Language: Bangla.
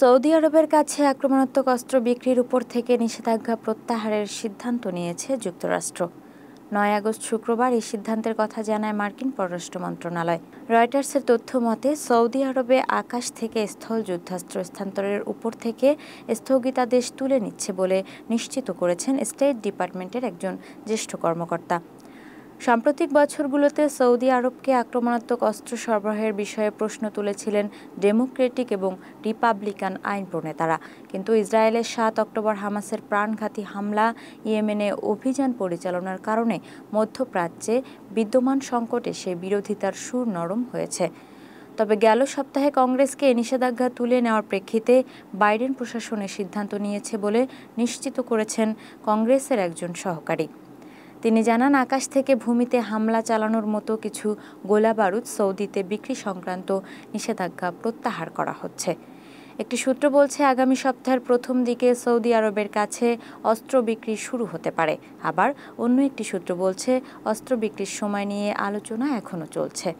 সৌদি আরবের কাছে আক্রমণাত্মক অস্ত্র বিক্রির উপর থেকে নিষেধাজ্ঞা প্রত্যাহারের সিদ্ধান্ত নিয়েছে যুক্তরাষ্ট্র নয় আগস্ট শুক্রবার এই সিদ্ধান্তের কথা জানায় মার্কিন পররাষ্ট্র মন্ত্রণালয় রয়টার্সের তথ্য মতে সৌদি আরবে আকাশ থেকে স্থল যুদ্ধাস্ত্র স্থানান্তরের উপর থেকে স্থগিতাদেশ তুলে নিচ্ছে বলে নিশ্চিত করেছেন স্টেট ডিপার্টমেন্টের একজন জ্যেষ্ঠ কর্মকর্তা সাম্প্রতিক বছরগুলোতে সৌদি আরবকে আক্রমণাত্মক অস্ত্র সরবরাহের বিষয়ে প্রশ্ন তুলেছিলেন ডেমোক্রেটিক এবং রিপাবলিকান আইন প্রণেতারা কিন্তু ইসরায়েলের সাত অক্টোবর হামাসের প্রাণঘাতী হামলা ইয়েমেনে অভিযান পরিচালনার কারণে মধ্যপ্রাচ্যে বিদ্যমান সংকটে সে বিরোধিতার সুর নরম হয়েছে তবে গেল সপ্তাহে কংগ্রেসকে নিষেধাজ্ঞা তুলে নেওয়ার প্রেক্ষিতে বাইডেন প্রশাসনের সিদ্ধান্ত নিয়েছে বলে নিশ্চিত করেছেন কংগ্রেসের একজন সহকারী তিনি জানান আকাশ থেকে ভূমিতে হামলা চালানোর মতো কিছু গোলা বারুদ সৌদিতে বিক্রি সংক্রান্ত নিষেধাজ্ঞা প্রত্যাহার করা হচ্ছে একটি সূত্র বলছে আগামী সপ্তাহের প্রথম দিকে সৌদি আরবের কাছে অস্ত্র বিক্রি শুরু হতে পারে আবার অন্য একটি সূত্র বলছে অস্ত্র বিক্রির সময় নিয়ে আলোচনা এখনও চলছে